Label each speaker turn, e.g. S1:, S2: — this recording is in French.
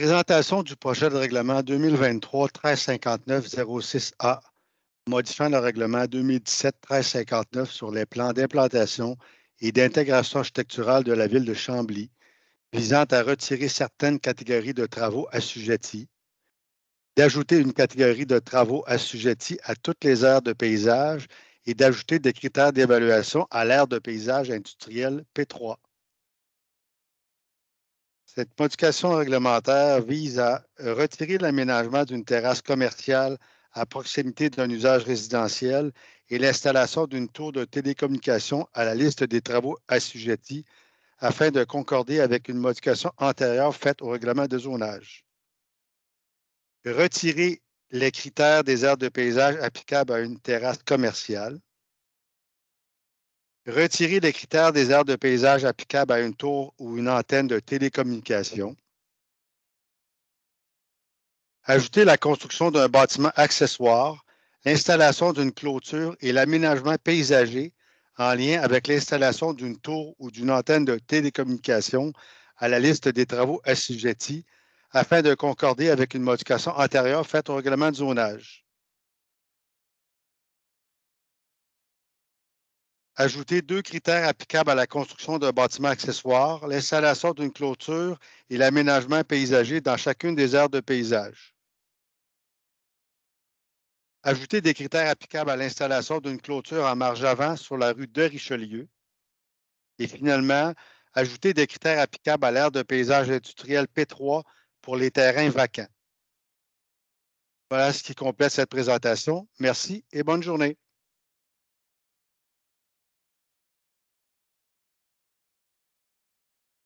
S1: Présentation du projet de règlement 2023-1359-06A, modifiant le règlement 2017-1359 sur les plans d'implantation et d'intégration architecturale de la ville de Chambly, visant à retirer certaines catégories de travaux assujettis, d'ajouter une catégorie de travaux assujettis à toutes les aires de paysage et d'ajouter des critères d'évaluation à l'aire de paysage industriel P3 cette modification réglementaire vise à euh, retirer l'aménagement d'une terrasse commerciale à proximité d'un usage résidentiel et l'installation d'une tour de télécommunication à la liste des travaux assujettis afin de concorder avec une modification antérieure faite au règlement de zonage. Retirer les critères des aires de paysage applicables à une terrasse commerciale. Retirer les critères des aires de paysage applicables à une tour ou une antenne de télécommunication. Ajouter la construction d'un bâtiment accessoire, l'installation d'une clôture et l'aménagement paysager en lien avec l'installation d'une tour ou d'une antenne de télécommunication à la liste des travaux assujettis afin de concorder avec une modification antérieure faite au règlement de zonage. Ajouter deux critères applicables à la construction d'un bâtiment accessoire, l'installation d'une clôture et l'aménagement paysager dans chacune des aires de paysage. Ajouter des critères applicables à l'installation d'une clôture en marge avant sur la rue de Richelieu. Et finalement, ajouter des critères applicables à l'aire de paysage industriel P3 pour les terrains vacants. Voilà ce qui complète cette présentation. Merci et bonne journée.